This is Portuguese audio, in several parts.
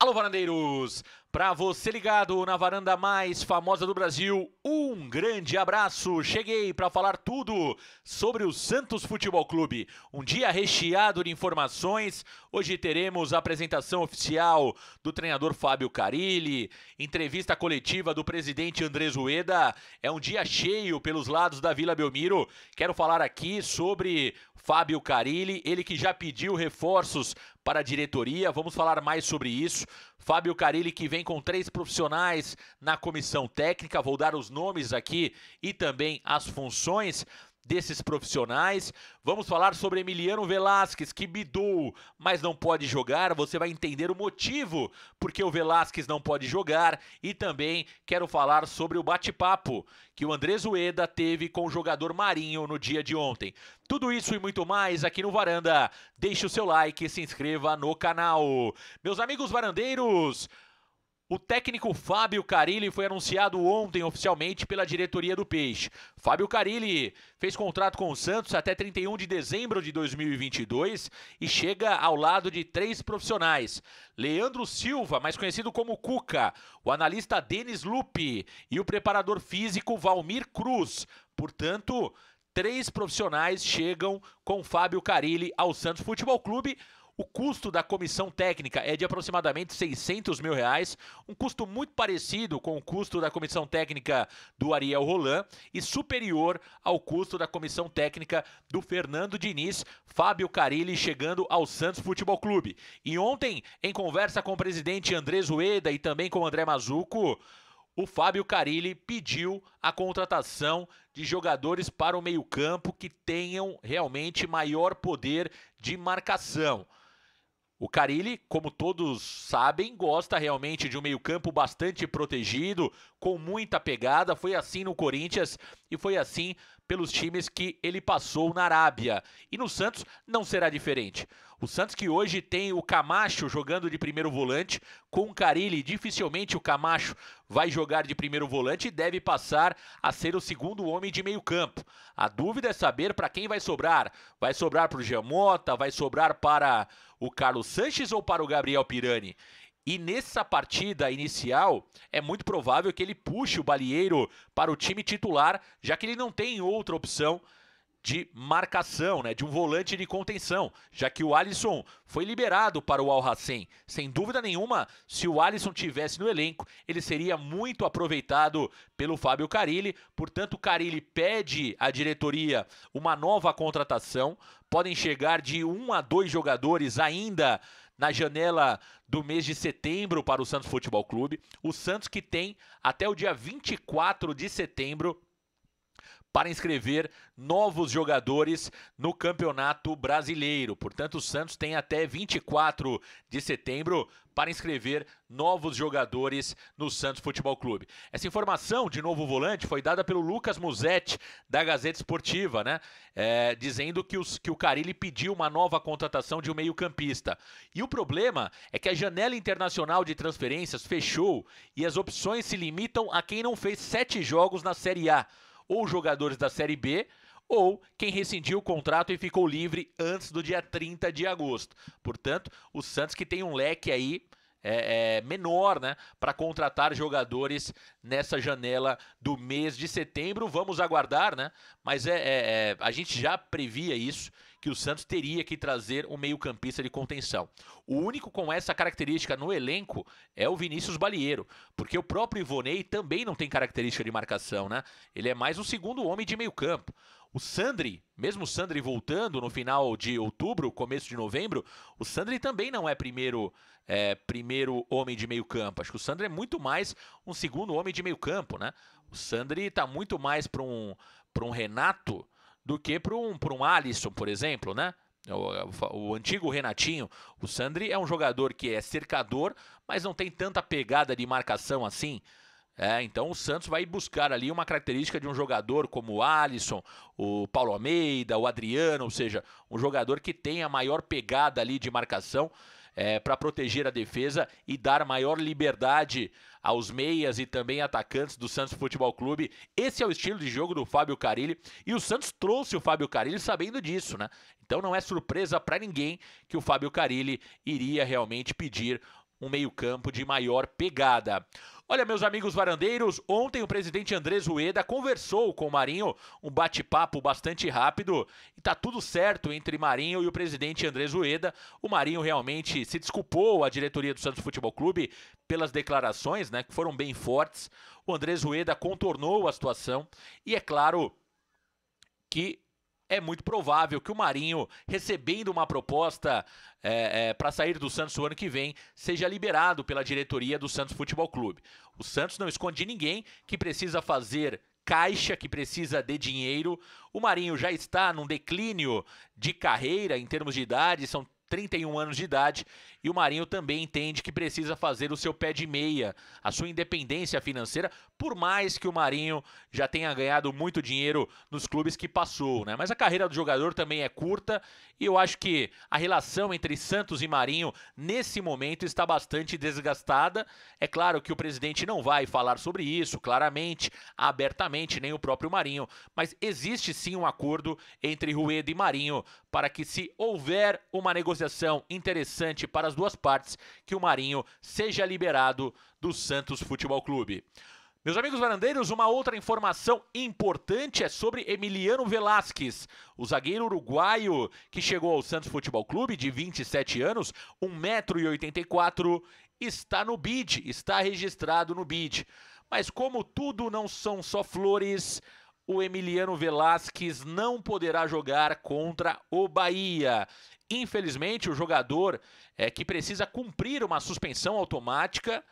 Alô, varandeiros! Para você ligado na varanda mais famosa do Brasil, um grande abraço. Cheguei para falar tudo sobre o Santos Futebol Clube. Um dia recheado de informações. Hoje teremos a apresentação oficial do treinador Fábio Carilli, entrevista coletiva do presidente André Zueda. É um dia cheio pelos lados da Vila Belmiro. Quero falar aqui sobre Fábio Carilli, ele que já pediu reforços para a diretoria. Vamos falar mais sobre isso. Fábio Carilli, que vem com três profissionais na comissão técnica, vou dar os nomes aqui e também as funções desses profissionais. Vamos falar sobre Emiliano Velasquez, que bidou, mas não pode jogar. Você vai entender o motivo porque o Velasquez não pode jogar. E também quero falar sobre o bate-papo que o Andrés Ueda teve com o jogador Marinho no dia de ontem. Tudo isso e muito mais aqui no Varanda. Deixe o seu like e se inscreva no canal. Meus amigos varandeiros. O técnico Fábio Carilli foi anunciado ontem oficialmente pela diretoria do Peixe. Fábio Carilli fez contrato com o Santos até 31 de dezembro de 2022 e chega ao lado de três profissionais: Leandro Silva, mais conhecido como Cuca, o analista Denis Lupe e o preparador físico Valmir Cruz. Portanto, três profissionais chegam com Fábio Carilli ao Santos Futebol Clube, o custo da comissão técnica é de aproximadamente 600 mil reais, um custo muito parecido com o custo da comissão técnica do Ariel Roland e superior ao custo da comissão técnica do Fernando Diniz, Fábio Carilli chegando ao Santos Futebol Clube. E ontem, em conversa com o presidente Andrés Rueda e também com o André Mazuco, o Fábio Carilli pediu a contratação de jogadores para o meio-campo que tenham realmente maior poder de marcação. O Carilli, como todos sabem, gosta realmente de um meio-campo bastante protegido, com muita pegada. Foi assim no Corinthians e foi assim pelos times que ele passou na Arábia. E no Santos não será diferente. O Santos que hoje tem o Camacho jogando de primeiro volante, com o Carilli, dificilmente o Camacho vai jogar de primeiro volante e deve passar a ser o segundo homem de meio campo. A dúvida é saber para quem vai sobrar. Vai sobrar para o Giamota, vai sobrar para o Carlos Sanches ou para o Gabriel Pirani? E nessa partida inicial, é muito provável que ele puxe o Balieiro para o time titular, já que ele não tem outra opção de marcação, né, de um volante de contenção, já que o Alisson foi liberado para o Al Racing. Sem dúvida nenhuma, se o Alisson tivesse no elenco, ele seria muito aproveitado pelo Fábio Carilli. Portanto, o Carilli pede à diretoria uma nova contratação. Podem chegar de um a dois jogadores ainda na janela do mês de setembro para o Santos Futebol Clube. O Santos que tem até o dia 24 de setembro para inscrever novos jogadores no Campeonato Brasileiro. Portanto, o Santos tem até 24 de setembro para inscrever novos jogadores no Santos Futebol Clube. Essa informação de novo volante foi dada pelo Lucas Musetti, da Gazeta Esportiva, né? É, dizendo que, os, que o Carilli pediu uma nova contratação de um meio-campista. E o problema é que a janela internacional de transferências fechou e as opções se limitam a quem não fez sete jogos na Série A ou jogadores da Série B ou quem rescindiu o contrato e ficou livre antes do dia 30 de agosto. Portanto, o Santos que tem um leque aí é, é, menor né, para contratar jogadores nessa janela do mês de setembro. Vamos aguardar, né? Mas é, é, é a gente já previa isso que o Santos teria que trazer um meio-campista de contenção. O único com essa característica no elenco é o Vinícius Balieiro, porque o próprio Ivonei também não tem característica de marcação, né? Ele é mais um segundo homem de meio-campo. O Sandri, mesmo o Sandri voltando no final de outubro, começo de novembro, o Sandri também não é primeiro é, primeiro homem de meio campo. Acho que o Sandri é muito mais um segundo homem de meio campo, né? O Sandri está muito mais para um, um Renato do que para um, um Alisson, por exemplo, né? É o, é o, antigo Renatinho, o Sandri é um jogador que é cercador, mas não tem tanta pegada de marcação assim. É, então o Santos vai buscar ali uma característica de um jogador como o Alisson, o Paulo Almeida, o Adriano, ou seja, um jogador que tenha maior pegada ali de marcação é, para proteger a defesa e dar maior liberdade aos meias e também atacantes do Santos Futebol Clube. Esse é o estilo de jogo do Fábio Carilli e o Santos trouxe o Fábio Carilli sabendo disso, né? Então não é surpresa para ninguém que o Fábio Carilli iria realmente pedir um meio-campo de maior pegada. Olha, meus amigos varandeiros, ontem o presidente Andrés Rueda conversou com o Marinho, um bate-papo bastante rápido, e tá tudo certo entre Marinho e o presidente Andrés Rueda. O Marinho realmente se desculpou à diretoria do Santos Futebol Clube pelas declarações, né, que foram bem fortes. O Andrés Rueda contornou a situação e é claro que é muito provável que o Marinho, recebendo uma proposta é, é, para sair do Santos o ano que vem, seja liberado pela diretoria do Santos Futebol Clube. O Santos não esconde ninguém que precisa fazer caixa, que precisa de dinheiro. O Marinho já está num declínio de carreira em termos de idade, são 31 anos de idade, e o Marinho também entende que precisa fazer o seu pé de meia, a sua independência financeira, por mais que o Marinho já tenha ganhado muito dinheiro nos clubes que passou, né? Mas a carreira do jogador também é curta e eu acho que a relação entre Santos e Marinho nesse momento está bastante desgastada. É claro que o presidente não vai falar sobre isso claramente, abertamente, nem o próprio Marinho, mas existe sim um acordo entre Rueda e Marinho para que se houver uma negociação negociação interessante para as duas partes que o Marinho seja liberado do Santos Futebol Clube. Meus amigos varandeiros, uma outra informação importante é sobre Emiliano Velasquez, o zagueiro uruguaio que chegou ao Santos Futebol Clube de 27 anos, 1,84m, está no BID, está registrado no BID. Mas como tudo não são só flores, o Emiliano Velasquez não poderá jogar contra o Bahia. Infelizmente, o jogador é, que precisa cumprir uma suspensão automática.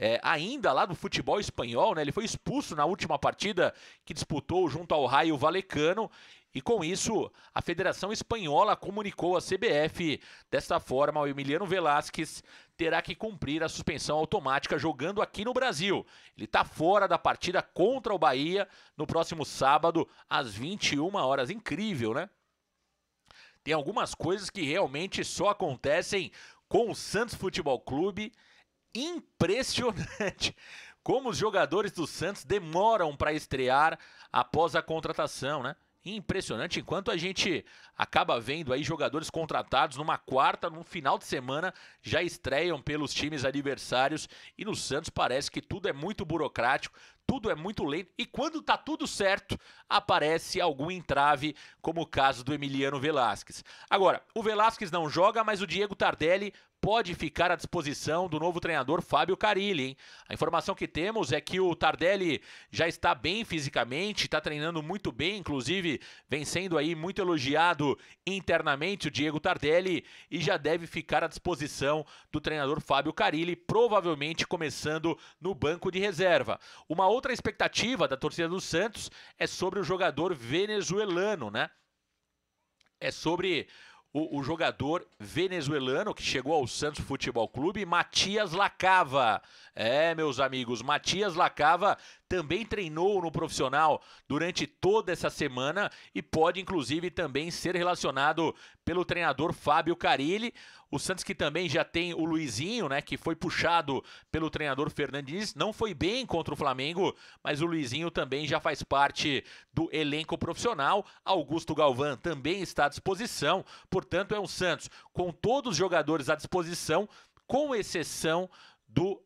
É, ainda lá do futebol espanhol, né? Ele foi expulso na última partida que disputou junto ao Raio Valecano e com isso, a Federação Espanhola comunicou à CBF. Desta forma, o Emiliano Velasquez terá que cumprir a suspensão automática jogando aqui no Brasil. Ele está fora da partida contra o Bahia no próximo sábado, às 21 horas. Incrível, né? Tem algumas coisas que realmente só acontecem com o Santos Futebol Clube. Impressionante como os jogadores do Santos demoram para estrear após a contratação, né? impressionante. Enquanto a gente acaba vendo aí jogadores contratados numa quarta, num final de semana, já estreiam pelos times adversários. E no Santos parece que tudo é muito burocrático, tudo é muito lento e quando tá tudo certo, aparece algum entrave, como o caso do Emiliano Velasquez. Agora, o Velasquez não joga, mas o Diego Tardelli pode ficar à disposição do novo treinador Fábio Carilli. Hein? A informação que temos é que o Tardelli já está bem fisicamente, está treinando muito bem, inclusive vem sendo aí muito elogiado internamente o Diego Tardelli e já deve ficar à disposição do treinador Fábio Carilli, provavelmente começando no banco de reserva. Uma outra outra expectativa da torcida do Santos é sobre o jogador venezuelano, né? É sobre o, o jogador venezuelano que chegou ao Santos Futebol Clube, Matias Lacava. É, meus amigos, Matias Lacava também treinou no profissional durante toda essa semana e pode inclusive também ser relacionado pelo treinador Fábio Carilli. O Santos que também já tem o Luizinho, né, que foi puxado pelo treinador Fernandes, não foi bem contra o Flamengo, mas o Luizinho também já faz parte do elenco profissional. Augusto Galvão também está à disposição, portanto é um Santos com todos os jogadores à disposição, com exceção do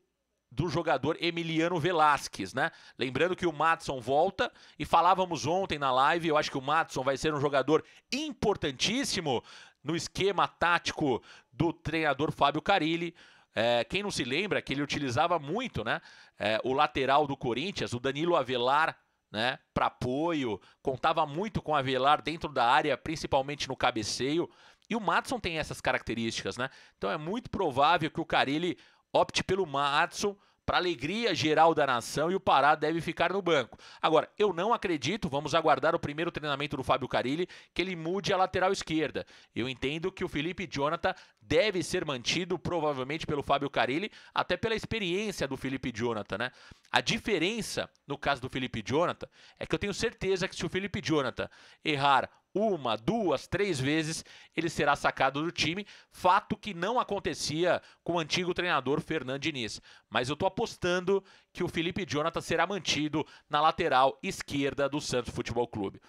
do jogador Emiliano Velasquez, né? Lembrando que o Matson volta e falávamos ontem na live, eu acho que o Matson vai ser um jogador importantíssimo no esquema tático do treinador Fábio Carilli. É, quem não se lembra que ele utilizava muito, né? É, o lateral do Corinthians, o Danilo Avelar, né? Para apoio, contava muito com Avelar dentro da área, principalmente no cabeceio. E o Matson tem essas características, né? Então é muito provável que o Carilli opte pelo Matson para alegria geral da nação e o Pará deve ficar no banco. Agora, eu não acredito, vamos aguardar o primeiro treinamento do Fábio Carilli, que ele mude a lateral esquerda. Eu entendo que o Felipe Jonathan deve ser mantido provavelmente pelo Fábio Carilli, até pela experiência do Felipe Jonathan, né? A diferença no caso do Felipe Jonathan é que eu tenho certeza que se o Felipe Jonathan errar uma, duas, três vezes, ele será sacado do time, fato que não acontecia com o antigo treinador Fernando Diniz. Mas eu estou apostando que o Felipe Jonathan será mantido na lateral esquerda do Santos Futebol Clube.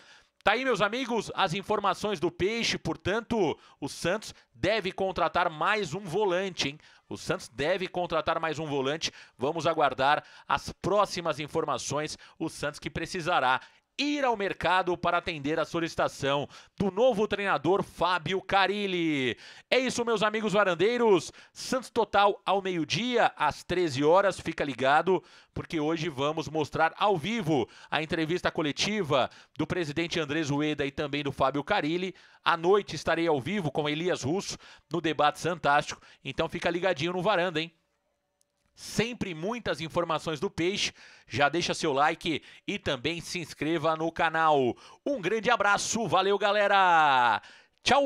Tá aí, meus amigos, as informações do Peixe, portanto, o Santos deve contratar mais um volante, hein? O Santos deve contratar mais um volante. Vamos aguardar as próximas informações. O Santos que precisará ir ao mercado para atender a solicitação do novo treinador Fábio Carilli. É isso, meus amigos varandeiros. Santos Total ao meio-dia, às 13 horas. Fica ligado, porque hoje vamos mostrar ao vivo a entrevista coletiva do presidente Andrés Ueda e também do Fábio Carilli. À noite estarei ao vivo com Elias Russo no Debate Fantástico. Então fica ligadinho no varanda, hein? sempre muitas informações do peixe. Já deixa seu like e também se inscreva no canal. Um grande abraço, valeu galera! Tchau!